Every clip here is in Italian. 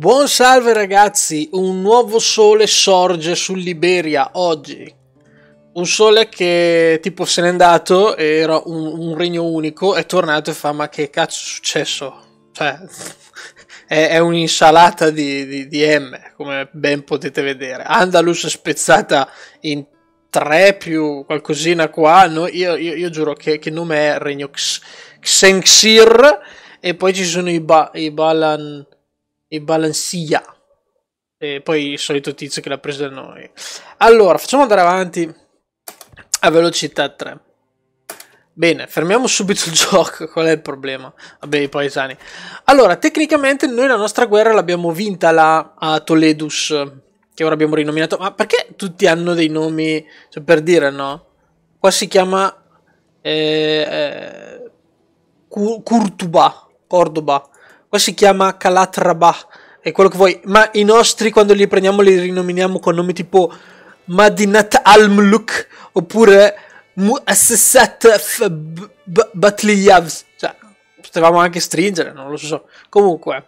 Buon salve ragazzi, un nuovo sole sorge sull'Iberia oggi. Un sole che tipo se n'è andato, era un, un, regno unico, è tornato e fa ma che cazzo è successo? Cioè, è, è un'insalata di, di, di M, come ben potete vedere. Andalus spezzata in 3 più qualcosina qua, no, io, io, io, giuro che, che nome è Regno X, Xenxir e poi ci sono i, ba, i Balan e Balancia. E poi il solito tizio che l'ha preso da noi. Allora, facciamo andare avanti a velocità 3. Bene, fermiamo subito il gioco. Qual è il problema? Vabbè, i paesani. Allora, tecnicamente noi la nostra guerra l'abbiamo vinta là a Toledus, che ora abbiamo rinominato. Ma perché tutti hanno dei nomi? Cioè, per dire, no? Qua si chiama eh, eh, Curtuba, Cordoba. Qua si chiama Kalat è quello che vuoi. Ma i nostri quando li prendiamo li rinominiamo con nomi tipo Madinat Almluk oppure Muassasat Batliyavs. Cioè, potevamo anche stringere, non lo so. Comunque,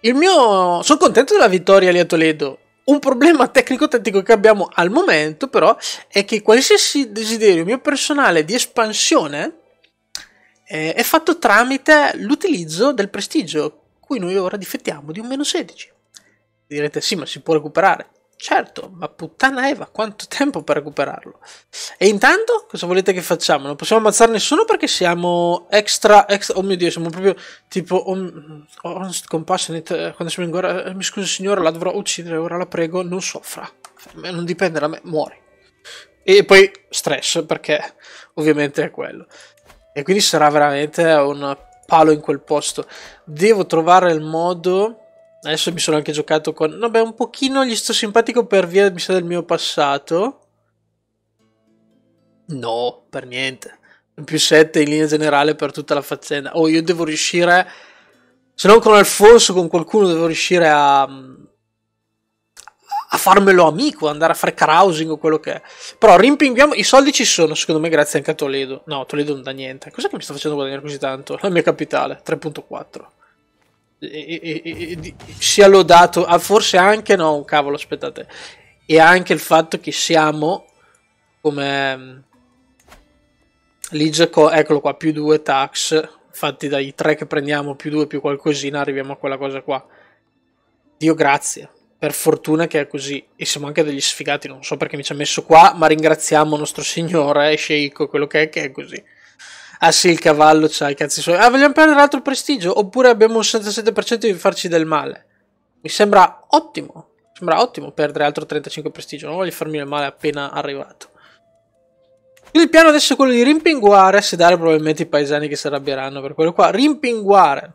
il mio... sono contento della vittoria lì a Toledo. Un problema tecnico-tattico che abbiamo al momento, però, è che qualsiasi desiderio mio personale di espansione eh, è fatto tramite l'utilizzo del prestigio, cui noi ora difettiamo di un meno 16. Direte sì, ma si può recuperare. Certo, ma puttana Eva, quanto tempo per recuperarlo? E intanto cosa volete che facciamo? Non possiamo ammazzare nessuno perché siamo extra, extra oh mio dio, siamo proprio tipo on, honest compassionate, eh, quando siamo in guerra, eh, mi scusi signora, la dovrò uccidere, ora la prego, non soffra, non dipende da me, muori. E poi stress perché ovviamente è quello. E quindi sarà veramente un palo in quel posto. Devo trovare il modo... Adesso mi sono anche giocato con... Vabbè, un pochino gli sto simpatico per via, mi sa, del mio passato. No, per niente. Un più 7 in linea generale per tutta la faccenda. Oh, io devo riuscire... Se non con Alfonso, con qualcuno devo riuscire a a farmelo amico, andare a fare carousing o quello che è. Però rimpinguiamo, i soldi ci sono, secondo me, grazie anche a Toledo. No, Toledo non dà niente. Cos'è che mi sta facendo guadagnare così tanto? La mia capitale, 3.4. E, e, e, sia lodato, ah, forse anche no, un cavolo, aspettate. E anche il fatto che siamo come mm, Ligeco, eccolo qua, più due tax. Infatti dai tre che prendiamo più due, più qualcosina arriviamo a quella cosa qua. Dio grazie per fortuna che è così e siamo anche degli sfigati, non so perché mi ci ha messo qua, ma ringraziamo nostro signore, eh, Sheiko, quello che è, che è così. Ah sì, il cavallo c'ha i cazzi suoi. Ah, vogliamo perdere altro prestigio? Oppure abbiamo un 67% di farci del male? Mi sembra ottimo. Mi sembra ottimo perdere altro 35 prestigio. Non voglio farmi del male appena arrivato. il piano adesso è quello di rimpinguare, sedare probabilmente i paesani che si arrabbieranno per quello qua. Rimpinguare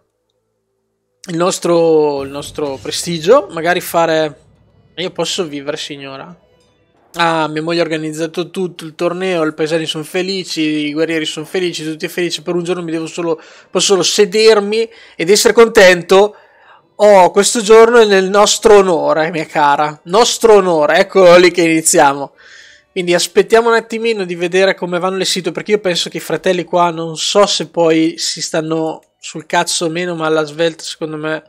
il nostro, il nostro prestigio, magari fare... Io posso vivere, signora? Ah, mia moglie ha organizzato tutto, il torneo, i paesani sono felici, i guerrieri sono felici, tutti felici, per un giorno mi devo solo, posso solo sedermi ed essere contento. Oh, questo giorno è nel nostro onore, mia cara, nostro onore, eccolo lì che iniziamo. Quindi aspettiamo un attimino di vedere come vanno le sito, perché io penso che i fratelli qua non so se poi si stanno sul cazzo o meno, ma alla svelta secondo me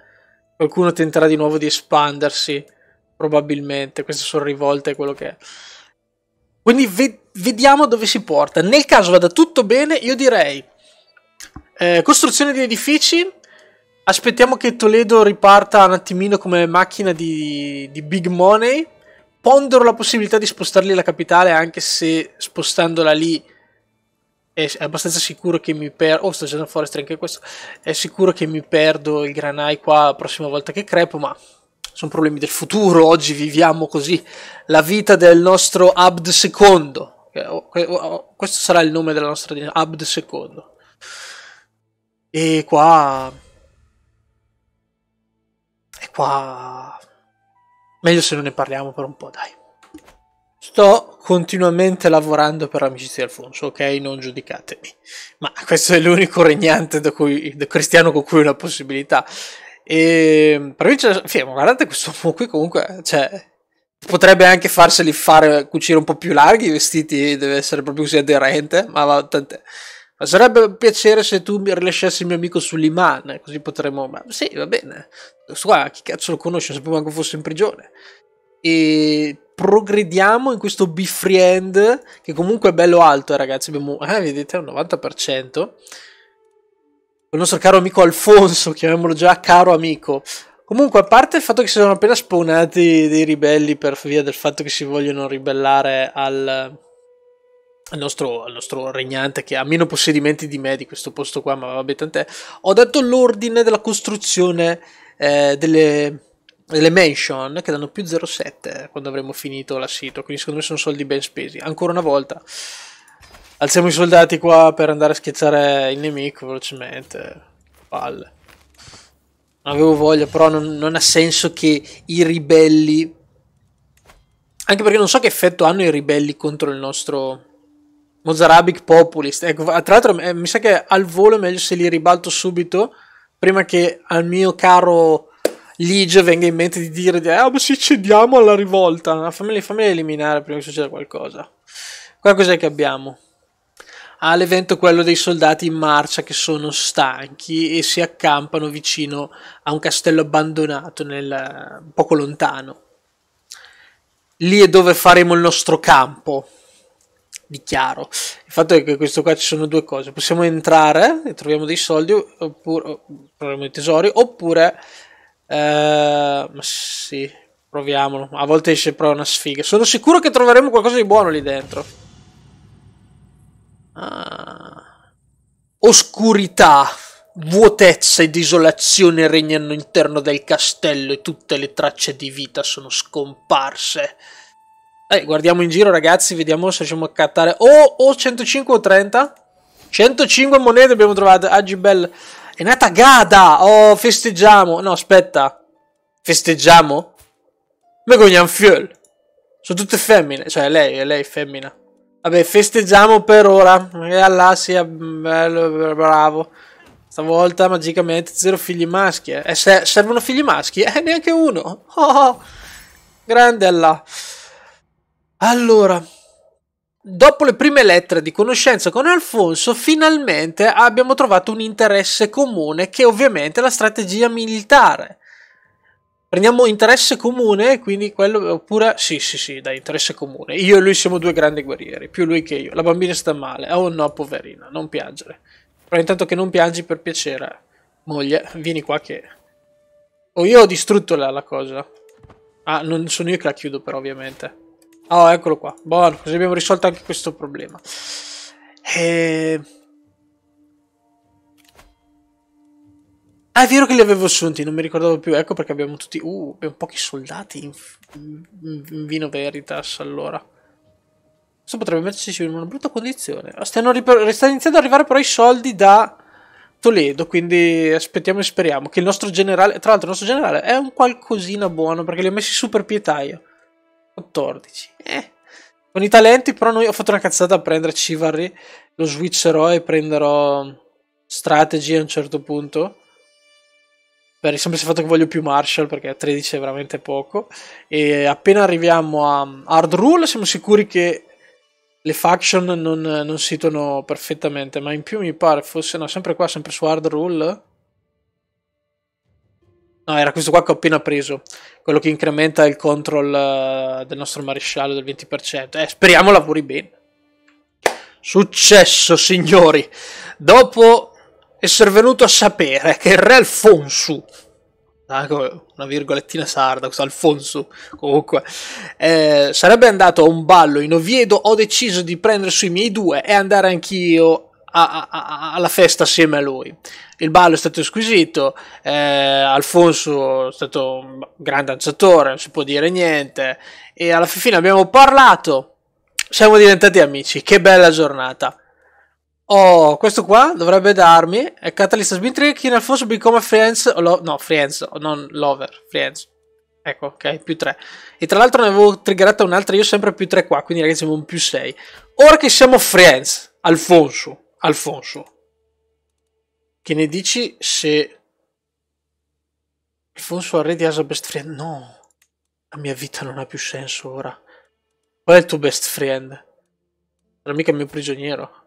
qualcuno tenterà di nuovo di espandersi, probabilmente. Queste sono rivolte, quello che è. Quindi ve vediamo dove si porta. Nel caso vada tutto bene, io direi eh, costruzione di edifici, aspettiamo che Toledo riparta un attimino come macchina di, di big money pondero la possibilità di spostarli la capitale anche se spostandola lì è abbastanza sicuro che mi perdo. Oh, sto facendo Forestry anche questo. È sicuro che mi perdo il granai qua la prossima volta che crepo, ma sono problemi del futuro. Oggi viviamo così la vita del nostro Abd secondo. Oh, oh, oh, questo sarà il nome della nostra Abd secondo. E qua. E qua. Meglio se non ne parliamo per un po', dai. Sto continuamente lavorando per Amicizia di Alfonso, ok? Non giudicatemi. Ma questo è l'unico regnante da cui, da cristiano con cui ho una possibilità. E ehm, provincia fermo, guardate questo uomo qui comunque, cioè, potrebbe anche farseli fare cucire un po' più larghi i vestiti, deve essere proprio così aderente, ma va, tant'è. Ma sarebbe un piacere se tu mi rilasciassi il mio amico Suliman, eh, così potremmo... Ma sì, va bene, questo qua chi cazzo lo conosce, non sapevo manco fosse in prigione. E progrediamo in questo befriend, che comunque è bello alto, eh, ragazzi, abbiamo, eh, vedete, un 90%. Il nostro caro amico Alfonso, chiamiamolo già caro amico, Comunque, a parte il fatto che si sono appena spawnati dei ribelli per via del fatto che si vogliono ribellare al, al nostro, al nostro, regnante che ha meno possedimenti di me di questo posto qua, ma vabbè tant'è, ho dato l'ordine della costruzione eh, delle, delle mansion che danno più 0,7 quando avremo finito la sito, quindi secondo me sono soldi ben spesi. Ancora una volta, alziamo i soldati qua per andare a schiacciare il nemico velocemente, palle. avevo voglia, però non, non ha senso che i ribelli... Anche perché non so che effetto hanno i ribelli contro il nostro Mozarabic Populist. Ecco, tra l'altro eh, mi sa che al volo è meglio se li ribalto subito prima che al mio caro Lige venga in mente di dire ah ma se cediamo alla rivolta. Fammeli, fammeli eliminare prima che succeda qualcosa. Qua cos'è che abbiamo? Ah, l'evento quello dei soldati in marcia che sono stanchi e si accampano vicino a un castello abbandonato nel, eh, poco lontano. Lì è dove faremo il nostro campo dichiaro. Il fatto è che questo qua ci sono due cose. Possiamo entrare e troviamo dei soldi, oppure troviamo dei tesori, oppure... Eh, ma sì, proviamolo. A volte esce però una sfiga. Sono sicuro che troveremo qualcosa di buono lì dentro. Ah. Oscurità, vuotezza e desolazione regnano all'interno del castello e tutte le tracce di vita sono scomparse. Eh, guardiamo in giro ragazzi, vediamo se riusciamo a cattare. Oh, oh, 105 o 30? 105 monete abbiamo trovato. Agibel. Ah, è nata Gada. Oh, festeggiamo. No, aspetta. Festeggiamo? Megognan Fiol. Sono tutte femmine. Cioè, lei, è lei femmina. Vabbè, festeggiamo per ora. E Allah sia bello, bravo. Stavolta magicamente zero figli maschi. Eh, eh servono figli maschi? Eh, neanche uno. Oh, grande Allah. Allora, dopo le prime lettere di conoscenza con Alfonso, finalmente abbiamo trovato un interesse comune che ovviamente è la strategia militare. Prendiamo interesse comune, quindi quello, oppure, sì, sì, sì, da interesse comune. Io e lui siamo due grandi guerrieri, più lui che io. La bambina sta male, oh no, poverina, non piangere. Però intanto che non piangi, per piacere, moglie, vieni qua che... Oh, io ho distrutto la, la cosa. Ah, non sono io che la chiudo però, ovviamente. Oh, eccolo qua. Buono, così abbiamo risolto anche questo problema. E... Eh, ah, è vero che li avevo assunti, non mi ricordavo più. Ecco perché abbiamo tutti... Uh, abbiamo pochi soldati in, in, vino veritas, allora. Questo potrebbe metterci in una brutta condizione. Ah, stanno, stanno iniziando ad arrivare però i soldi da... Toledo, quindi aspettiamo e speriamo che il nostro generale, tra l'altro il nostro generale è un qualcosina buono perché li ha messi super pietaio. 14. Eh. Con i talenti, però, noi ho fatto una cazzata a prendere Chivalry. Lo switcherò e prenderò Strategy a un certo punto. Per il semplice fatto che voglio più Marshall, perché 13 è veramente poco. E appena arriviamo a Hard Rule, siamo sicuri che le faction non, non situano perfettamente. Ma in più mi pare fosse, no, sempre qua, sempre su Hard Rule. No, era questo qua che ho appena preso, quello che incrementa il control eh, del nostro maresciallo del 20%. Eh, speriamo lavori bene. Successo, signori. Dopo essere venuto a sapere che il re Alfonso, ah, una virgolettina sarda, questo Alfonso, comunque, eh, sarebbe andato a un ballo in Oviedo, ho deciso di prendere sui miei due e andare anch'io a, a, alla festa assieme a lui. Il ballo è stato squisito, eh, Alfonso è stato un gran danzatore, non si può dire niente, e alla fine abbiamo parlato, siamo diventati amici, che bella giornata. Oh, questo qua dovrebbe darmi, è Catalyst has been tricking Alfonso become a friends, lo, no, friends, non lover, friends. Ecco, ok, più 3. E tra l'altro ne avevo triggerata un'altra io sempre più 3 qua, quindi ragazzi siamo un più 6. Ora che siamo friends, Alfonso, Alfonso, che ne dici se Alfonso Arredi has a best friend? No, la mia vita non ha più senso ora. Qual è il tuo best friend? Non è mica il mio prigioniero.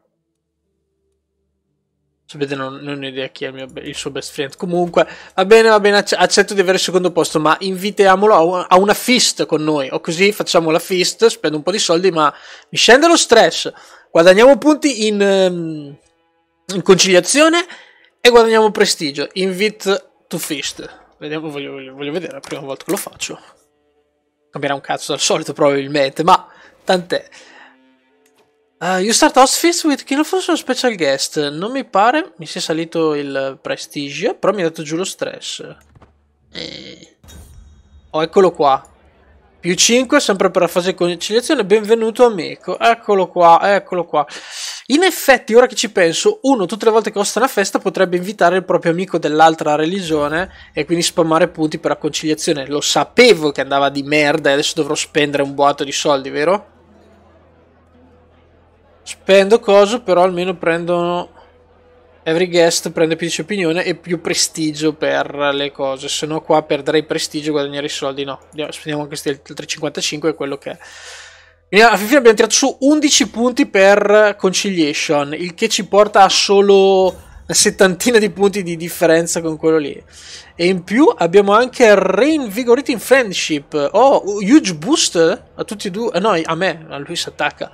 Sapete, non, non ho idea chi è il, mio, il, suo best friend. Comunque, va bene, va bene, accetto di avere il secondo posto, ma invitiamolo a, una fist con noi. O così facciamo la fist, spendo un po' di soldi, ma mi scende lo stress. Guadagniamo punti in, ehm, in conciliazione e guadagniamo prestigio. Invite to feast. Vediamo, voglio, voglio, voglio vedere, la prima volta che lo faccio. Cambierà un cazzo al solito probabilmente, ma tant'è. Uh, you start host feast with Kill for some special guest. Non mi pare, mi sia salito il prestigio, però mi ha dato giù lo stress. Eh. Oh, eccolo qua più 5 sempre per la fase di conciliazione benvenuto amico eccolo qua eccolo qua in effetti ora che ci penso uno tutte le volte che hosta una festa potrebbe invitare il proprio amico dell'altra religione e quindi spammare punti per la conciliazione lo sapevo che andava di merda e adesso dovrò spendere un boato di soldi vero? spendo coso però almeno prendono Every guest prende più opinione e più prestigio per le cose, se no qua perderei prestigio e guadagnare i soldi, no. Spendiamo questi altri 55 è quello che è. Quindi alla fine abbiamo tirato su 11 punti per conciliation, il che ci porta a solo una settantina di punti di differenza con quello lì. E in più abbiamo anche reinvigorating friendship. Oh, huge boost a tutti e due. Eh, no, a me, a lui si attacca.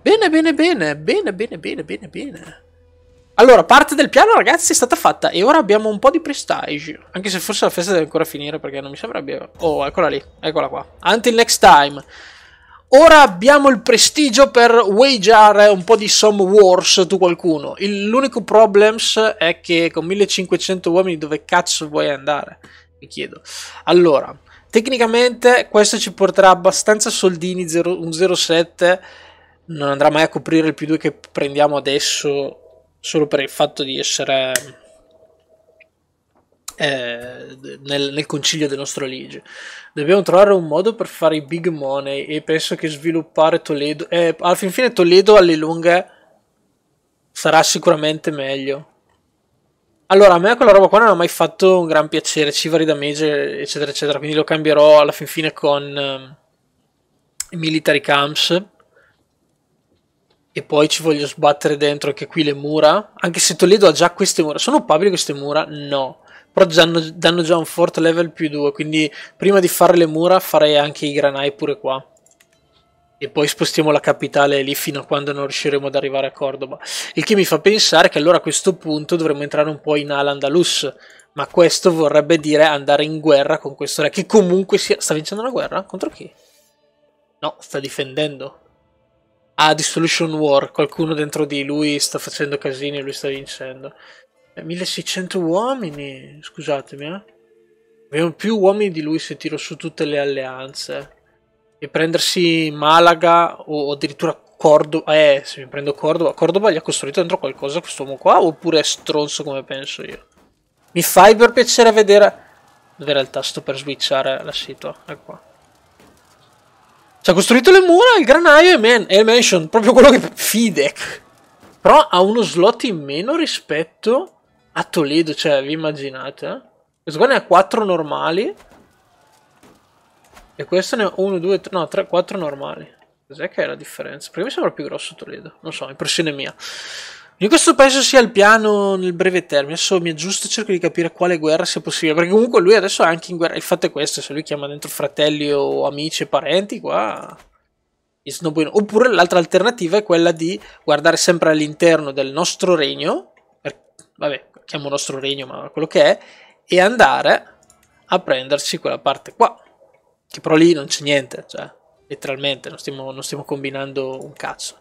Bene, bene, bene, bene, bene, bene, bene, bene. Allora, parte del piano, ragazzi, è stata fatta e ora abbiamo un po' di prestige. Anche se forse la festa deve ancora finire perché non mi sembra abbia... Oh, eccola lì, eccola qua. Until next time. Ora abbiamo il prestigio per wageare un po' di some wars tu qualcuno. l'unico problems è che con 1500 uomini dove cazzo vuoi andare? Mi chiedo. Allora, tecnicamente questo ci porterà abbastanza soldini, 0, un 0,7. Non andrà mai a coprire il più 2 che prendiamo adesso solo per il fatto di essere eh, nel, nel, concilio del nostro Lige. Dobbiamo trovare un modo per fare i big money e penso che sviluppare Toledo, eh, alla fin fine Toledo alle lunghe sarà sicuramente meglio. Allora, a me quella roba qua non ha mai fatto un gran piacere, ci Civari Damage, eccetera, eccetera, quindi lo cambierò alla fin fine con eh, Military Camps e poi ci voglio sbattere dentro anche qui le mura, anche se Toledo ha già queste mura, sono uppabili queste mura? No, però già danno già un fort level più 2, quindi prima di fare le mura farei anche i granai pure qua. E poi spostiamo la capitale lì fino a quando non riusciremo ad arrivare a Cordoba. Il che mi fa pensare che allora a questo punto dovremmo entrare un po' in Al-Andalus. Ma questo vorrebbe dire andare in guerra con questo re. Che comunque sia... Sta vincendo una guerra? Contro chi? No, sta difendendo a Dissolution War, qualcuno dentro di lui sta facendo casini e lui sta vincendo. 1600 eh, uomini, scusatemi, eh. Abbiamo più uomini di lui se tiro su tutte le alleanze. E prendersi Malaga o addirittura Cordova, eh, se mi prendo Cordova, Cordova gli ha costruito dentro qualcosa questo uomo qua oppure è stronzo come penso io? Mi fai per piacere vedere... Dov'era il tasto per switchare la sito? Ecco qua. Cioè, ha costruito le mura, il granaio e, man e Mansion, proprio quello che... Fidek. Però ha uno slot in meno rispetto a Toledo, cioè vi immaginate? Eh? Questo qua ne ha 4 normali. E questo ne ha 1, 2, 3, no, 3, 4 normali. Cos'è che è la differenza? Perché mi sembra più grosso Toledo? Non so, impressione mia. Io questo penso sia il piano nel breve termine. Adesso mi aggiusto e cerco di capire quale guerra sia possibile. Perché comunque lui adesso è anche in guerra. Il fatto è questo: se lui chiama dentro fratelli o amici e parenti, qua. Oppure l'altra alternativa è quella di guardare sempre all'interno del nostro regno. Per... Vabbè, chiamo nostro regno, ma quello che è. E andare a prenderci quella parte qua. Che però lì non c'è niente, cioè, letteralmente, non stiamo, non stiamo combinando un cazzo.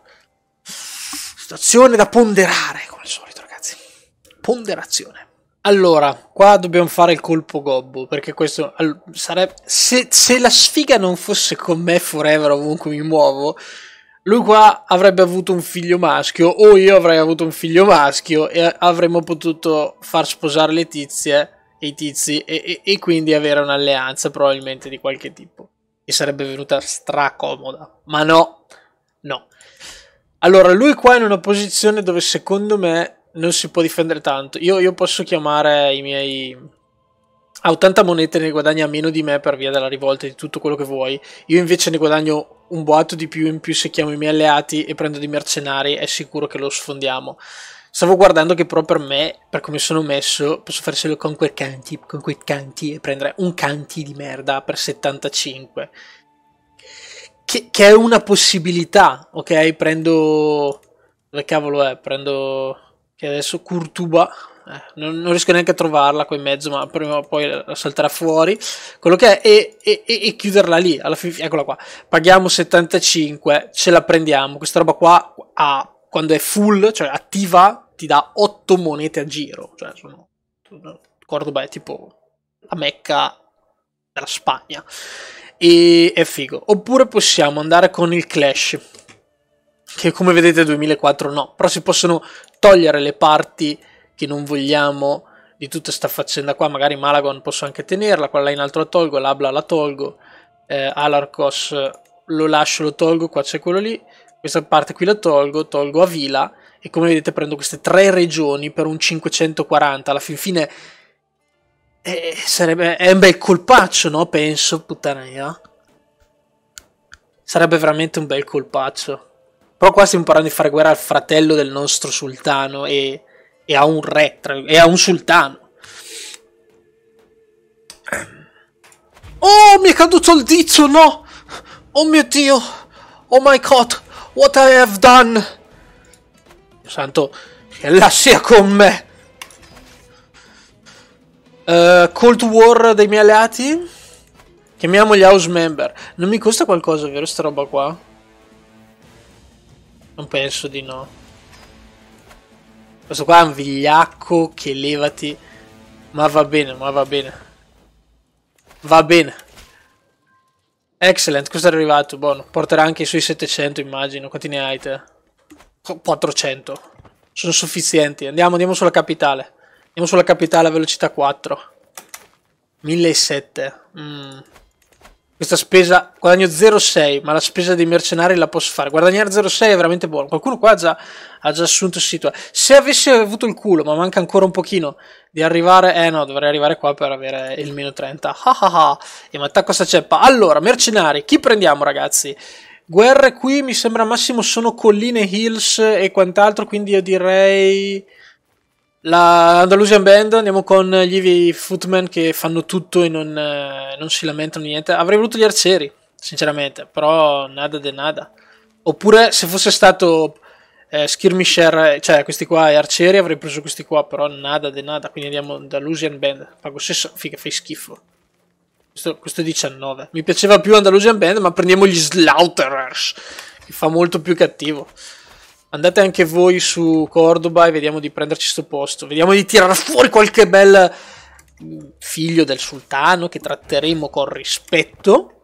Situazione da ponderare, come al solito, ragazzi. Ponderazione. Allora, qua dobbiamo fare il colpo gobbo, perché questo sarebbe... Se, se, la sfiga non fosse con me forever ovunque mi muovo, lui qua avrebbe avuto un figlio maschio, o io avrei avuto un figlio maschio, e avremmo potuto far sposare le tizie, e i tizi, e, e, e quindi avere un'alleanza probabilmente di qualche tipo. E sarebbe venuta stracomoda. Ma no, allora, lui qua è in una posizione dove secondo me non si può difendere tanto. Io, io posso chiamare i miei... Ha 80 monete, ne guadagna meno di me per via della rivolta e di tutto quello che vuoi. Io invece ne guadagno un boato di più in più se chiamo i miei alleati e prendo dei mercenari, è sicuro che lo sfondiamo. Stavo guardando che però per me, per come sono messo, posso fare con quel canti, con quei canti e prendere un canti di merda per 75 che, che è una possibilità, ok? Prendo... dove cavolo è? Prendo... che adesso Curtuba, eh, non, non, riesco neanche a trovarla qua in mezzo, ma prima o poi la salterà fuori. Quello che è, e, e, e chiuderla lì. Alla fine, eccola qua. Paghiamo 75, ce la prendiamo. Questa roba qua, a, quando è full, cioè attiva, ti dà 8 monete a giro. Cioè, sono. Cordoba è tipo la mecca della Spagna e è figo. Oppure possiamo andare con il Clash, che come vedete 2004 no, però si possono togliere le parti che non vogliamo di tutta sta faccenda qua, magari Malagon posso anche tenerla, quella là in alto la tolgo, l'Abla la tolgo, eh, Alarcos lo lascio, lo tolgo, qua c'è quello lì, questa parte qui la tolgo, tolgo Avila e come vedete prendo queste tre regioni per un 540, alla fin fine eh, sarebbe è un bel colpaccio, no? Penso, puttana Sarebbe veramente un bel colpaccio. Però qua stiamo parlando di fare guerra al fratello del nostro sultano e, e a un re, e a un sultano. Oh, mi è caduto il dito, no! Oh mio Dio! Oh my God! What I have done! Santo, che la sia con me! Uh, Cold War dei miei alleati? Chiamiamoli house member. Non mi costa qualcosa, vero, sta roba qua? Non penso di no. Questo qua è un vigliacco che levati. Ma va bene, ma va bene. Va bene. Excellent, questo è arrivato, buono. Porterà anche i suoi 700, immagino. Quanti ne hai te? 400. Sono sufficienti. Andiamo, andiamo sulla capitale. Andiamo sulla capitale a velocità 4. 1007. Mm. Questa spesa... Guadagno 0,6, ma la spesa dei mercenari la posso fare. Guadagnare 0,6 è veramente buono. Qualcuno qua ha già, ha già assunto situa. Se avessi avuto il culo, ma manca ancora un pochino di arrivare... Eh no, dovrei arrivare qua per avere il meno 30. Ah ah ah. E mi attacco a sta ceppa. Allora, mercenari. Chi prendiamo, ragazzi? Guerre qui, mi sembra massimo, sono colline, hills e quant'altro. Quindi io direi... La Andalusian Band, andiamo con gli Ivy Footman che fanno tutto e non, eh, non si lamentano niente. Avrei voluto gli arcieri, sinceramente, però nada de nada. Oppure se fosse stato eh, Skirmisher, cioè questi qua e arcieri, avrei preso questi qua, però nada de nada. Quindi andiamo da Lusian Band. Pago stesso, figa, fai schifo. Questo, questo, è 19. Mi piaceva più Andalusian Band, ma prendiamo gli Slaughterers, che fa molto più cattivo andate anche voi su Cordoba e vediamo di prenderci sto posto. Vediamo di tirare fuori qualche bel mm, figlio del sultano che tratteremo con rispetto.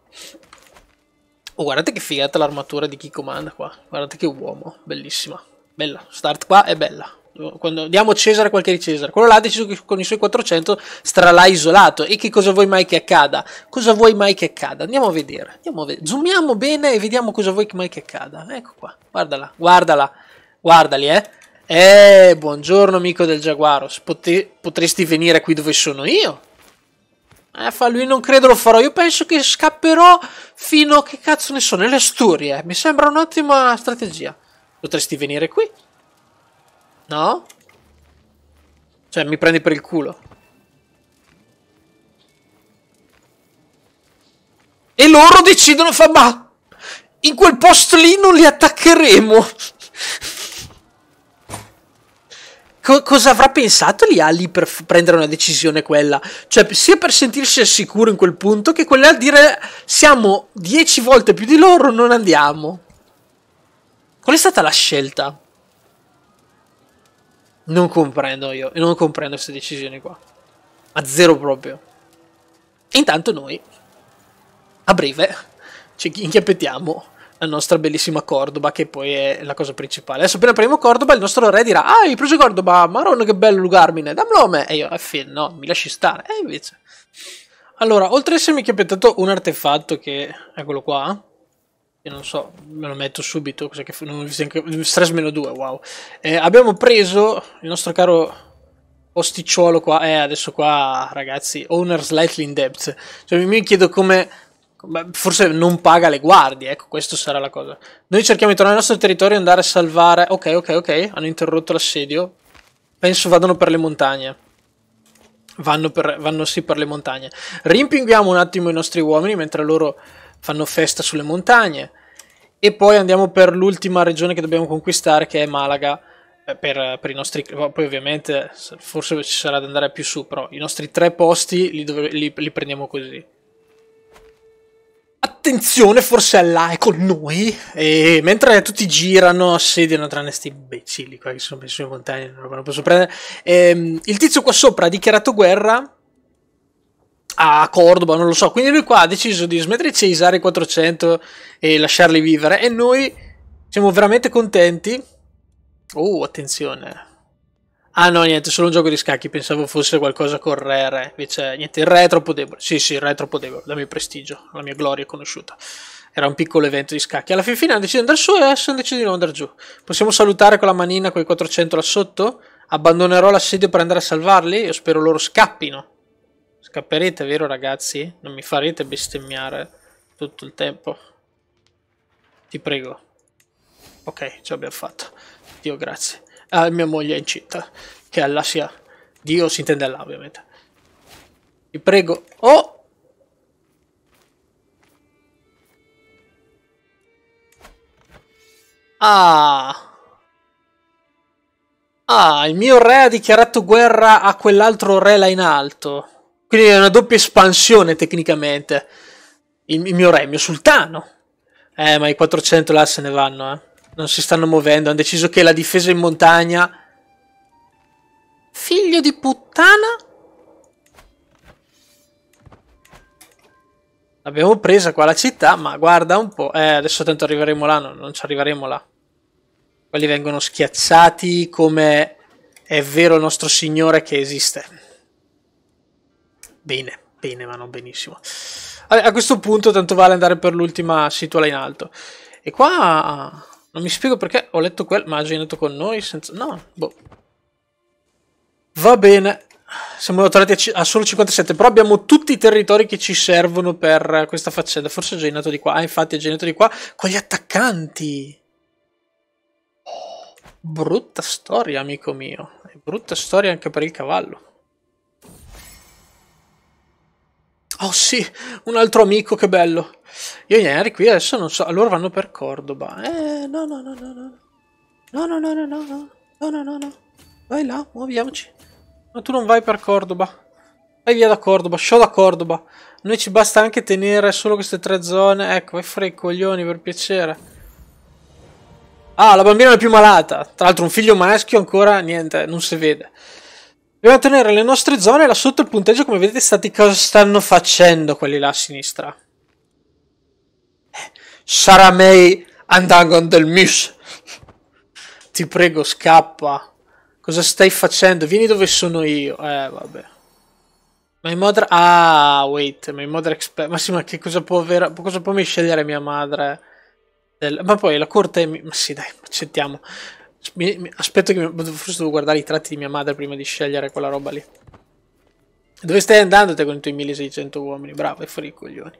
Oh, guardate che figata l'armatura di chi comanda qua. Guardate che uomo, bellissima. Bella, start qua è bella. Esatto. quando diamo Cesare qualche di Cesare. Quello là ha deciso che con i suoi 400 starà isolato. E che cosa vuoi mai che accada? Cosa vuoi mai che accada? Andiamo a vedere. Andiamo a vedere. Zoomiamo bene e vediamo cosa vuoi mai che accada. Ecco qua, guardala, guardala, guardali, eh. Eh, buongiorno amico del Jaguaro. Pote potresti venire qui dove sono io? Eh, fa lui non credo lo farò. Io penso che scapperò fino a che cazzo ne so, nelle Asturie. Mi sembra un'ottima strategia. Potresti venire qui? No? Cioè, mi prendi per il culo. E loro decidono, fa, ma in quel posto lì non li attaccheremo. Co cosa avrà pensato lì Ali per prendere una decisione quella? Cioè, sia per sentirsi al sicuro in quel punto che quella a dire siamo dieci volte più di loro, non andiamo. Qual è stata la scelta? Non comprendo io, e non comprendo queste decisioni qua. A zero proprio. E intanto noi, a breve, ci inchiappettiamo la nostra bellissima Cordoba, che poi è la cosa principale. Adesso appena prendiamo Cordoba, il nostro re dirà, ah, hai preso Cordoba, maronna che bello lugarmine, dammelo a me. E io, eh, no, mi lasci stare. E invece... Allora, oltre a essermi inchiappettato un artefatto, che è quello qua, io non so, me lo metto subito, cos'è che non, stress meno 2, wow. Eh, abbiamo preso il nostro caro posticciolo qua, eh adesso qua ragazzi, owner slightly in debt. Cioè mi chiedo come, forse non paga le guardie, ecco, questa sarà la cosa. Noi cerchiamo di tornare al nostro territorio e andare a salvare... Ok, ok, ok, hanno interrotto l'assedio. Penso vadano per le montagne. Vanno, per, vanno sì per le montagne. Rimpinguiamo un attimo i nostri uomini mentre loro fanno festa sulle montagne. E poi andiamo per l'ultima regione che dobbiamo conquistare, che è Malaga. Eh, per, per, i nostri oh, poi ovviamente forse ci sarà da andare più su però i nostri tre posti li, dove, li, li prendiamo così attenzione Forsella è con noi e mentre tutti girano assediano tranne questi imbecilli qua che sono messi in montagna non lo posso prendere e, ehm, il tizio qua sopra ha dichiarato guerra a Cordoba, non lo so. Quindi lui qua ha deciso di smettere di Cesare 400 e lasciarli vivere. E noi siamo veramente contenti. Oh, attenzione. Ah no, niente, solo un gioco di scacchi, pensavo fosse qualcosa con re, re. Invece, niente, il re è troppo debole. Sì, sì, il re è troppo debole, Dammi mia prestigio, la mia gloria è conosciuta. Era un piccolo evento di scacchi. Alla fin fine hanno deciso di andare su e adesso hanno deciso di non andare giù. Possiamo salutare con la manina quei 400 là sotto? Abbandonerò l'assedio per andare a salvarli? Io spero loro scappino. Scapperete, vero ragazzi? Non mi farete bestemmiare tutto il tempo. Ti prego. Ok, ce l'abbiamo fatto. Dio grazie. Ah, mia moglie è incinta. Che alla sia. Dio si intende là, ovviamente. Ti prego. Oh! Ah! Ah, il mio re ha dichiarato guerra a quell'altro re là in alto. Quindi è una doppia espansione tecnicamente. Il, il mio re, il mio sultano. Eh, ma i 400 là se ne vanno, eh. Non si stanno muovendo, hanno deciso che la difesa in montagna... Figlio di puttana? L'abbiamo presa qua la città, ma guarda un po'. Eh, adesso tanto arriveremo là, no, non ci arriveremo là. Quelli vengono schiacciati come è vero il nostro signore che esiste. Bene, bene, ma non benissimo. Allora, a questo punto tanto vale andare per l'ultima situla in alto. E qua... Non mi spiego perché ho letto quel, ma ha generato con noi senza... No, boh. Va bene. Siamo tornati a, a, solo 57, però abbiamo tutti i territori che ci servono per questa faccenda. Forse ha generato di qua. Ah, infatti ha generato di qua con gli attaccanti. brutta storia, amico mio. brutta storia anche per il cavallo. Oh sì, un altro amico, che bello. Io e Henry qui adesso non so, loro vanno per Cordoba. Eh, no, no, no, no, no. No, no, no, no, no, no. No, no, no, Vai là, muoviamoci. Ma tu non vai per Cordoba. Vai via da Cordoba, show da Cordoba. Noi ci basta anche tenere solo queste tre zone. Ecco, vai fra i coglioni, per piacere. Ah, la bambina è più malata. Tra l'altro un figlio maschio ancora, niente, non si vede. Dobbiamo tenere le nostre zone là sotto il punteggio, come vedete, stati cosa stanno facendo quelli là a sinistra. Saramei Andangon del mis Ti prego, scappa. Cosa stai facendo? Vieni dove sono io. Eh, vabbè. My mother... Ah, wait. My mother expert... Ma sì, ma che cosa può, vera... cosa può mi scegliere mia madre? Del... Ma poi la corte... Ma sì, dai, accettiamo aspetto che forse devo guardare i tratti di mia madre prima di scegliere quella roba lì. Dove stai andando te con i tuoi 1600 uomini? Bravo, è fuori i coglioni.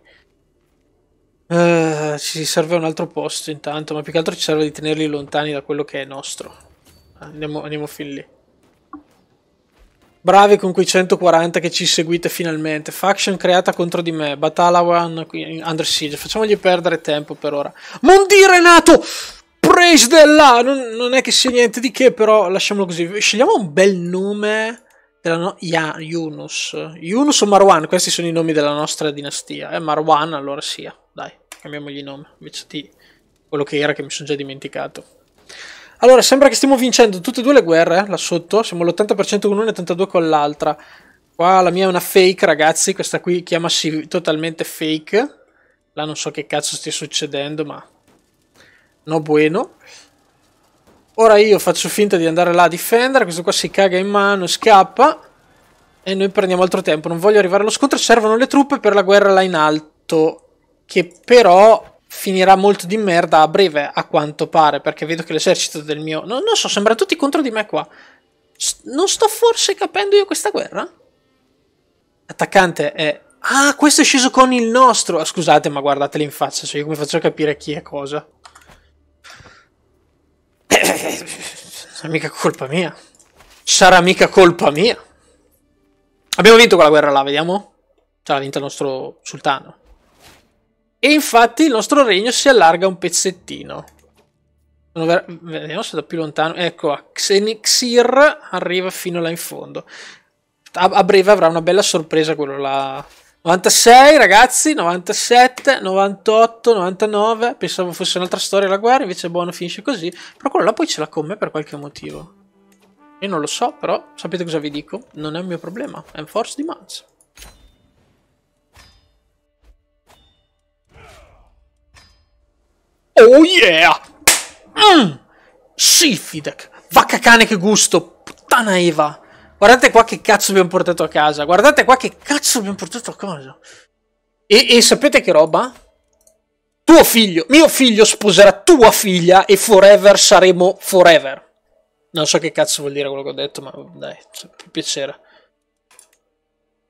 Uh, ci serve un altro posto intanto, ma più che altro ci serve di tenerli lontani da quello che è nostro. Andiamo, andiamo fin lì. Bravi con quei 140 che ci seguite finalmente. Faction creata contro di me. Batalawan under siege. Facciamogli perdere tempo per ora. Mondire nato! Praise the La! Non, non, è che sia niente di che, però lasciamolo così. Scegliamo un bel nome della no yeah, Yunus. Yunus o Marwan? Questi sono i nomi della nostra dinastia. È eh, Marwan, allora sia. Dai, cambiamogli nome. Invece di quello che era che mi sono già dimenticato. Allora, sembra che stiamo vincendo tutte e due le guerre, eh, là sotto. Siamo all'80% con una e 82% con l'altra. Qua la mia è una fake, ragazzi. Questa qui chiamasi totalmente fake. Là non so che cazzo stia succedendo, ma No bueno. Ora io faccio finta di andare là a difendere, questo qua si caga in mano, scappa. E noi prendiamo altro tempo, non voglio arrivare allo scontro, servono le truppe per la guerra là in alto. Che però finirà molto di merda a breve, a quanto pare, perché vedo che l'esercito del mio... No, non so, sembra tutti contro di me qua. S non sto forse capendo io questa guerra? Attaccante è... Ah, questo è sceso con il nostro! Ah, scusate, ma guardateli in faccia, cioè io come faccio a capire chi è cosa. Eh, sarà mica colpa mia. Sarà mica colpa mia. Abbiamo vinto quella guerra là, vediamo. Ce l'ha vinta il nostro sultano. E infatti il nostro regno si allarga un pezzettino. Vediamo se da più lontano. Ecco, Xenixir arriva fino là in fondo. A, a breve avrà una bella sorpresa quello là 96 ragazzi, 97, 98, 99, pensavo fosse un'altra storia la guerra, invece buono finisce così, però quello là poi ce l'ha con me per qualche motivo. Io non lo so, però sapete cosa vi dico? Non è un mio problema, è un force di demands. Oh yeah! Mm! Sì, Fidek, vacca cane che gusto, puttana Eva! Guardate qua che cazzo abbiamo portato a casa. Guardate qua che cazzo abbiamo portato a casa. E, e sapete che roba? Tuo figlio, mio figlio sposerà tua figlia e forever saremo forever. Non so che cazzo vuol dire quello che ho detto, ma dai, cioè, più piacere.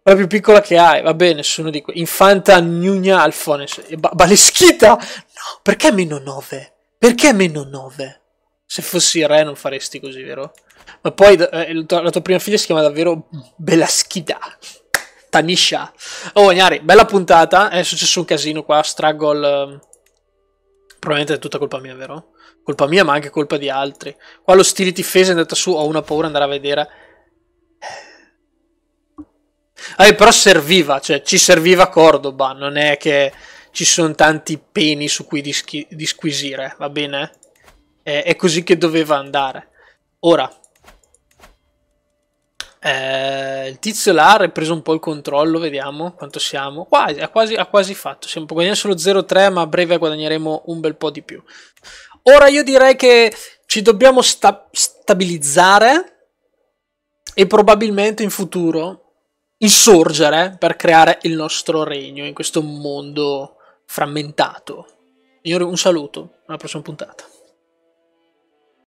La più piccola che hai, va bene, nessuno di qui. Infanta Gnugna Alfones. Ba baleschita? No, perché meno 9? Perché meno 9? Se fossi re non faresti così, vero? Ma poi eh, la tua prima figlia si chiama davvero Belaschida. Tanisha. Oh, Gnari, bella puntata. È successo un casino qua. Struggle. Ehm, probabilmente è tutta colpa mia, vero? Colpa mia, ma anche colpa di altri. Qua lo Stility Phase è andata su. Ho una paura andare a vedere. Ah, però serviva, cioè ci serviva Cordoba, non è che ci sono tanti peni su cui disquisire, va bene? È, è così che doveva andare. Ora, eh, il tizio là ha preso un po' il controllo, vediamo quanto siamo. Quasi, ha, quasi, ha quasi fatto. Siamo guadagnando solo 0,3, ma a breve guadagneremo un bel po' di più. Ora io direi che ci dobbiamo sta stabilizzare e probabilmente in futuro insorgere per creare il nostro regno in questo mondo frammentato. Signori, un saluto, alla prossima puntata.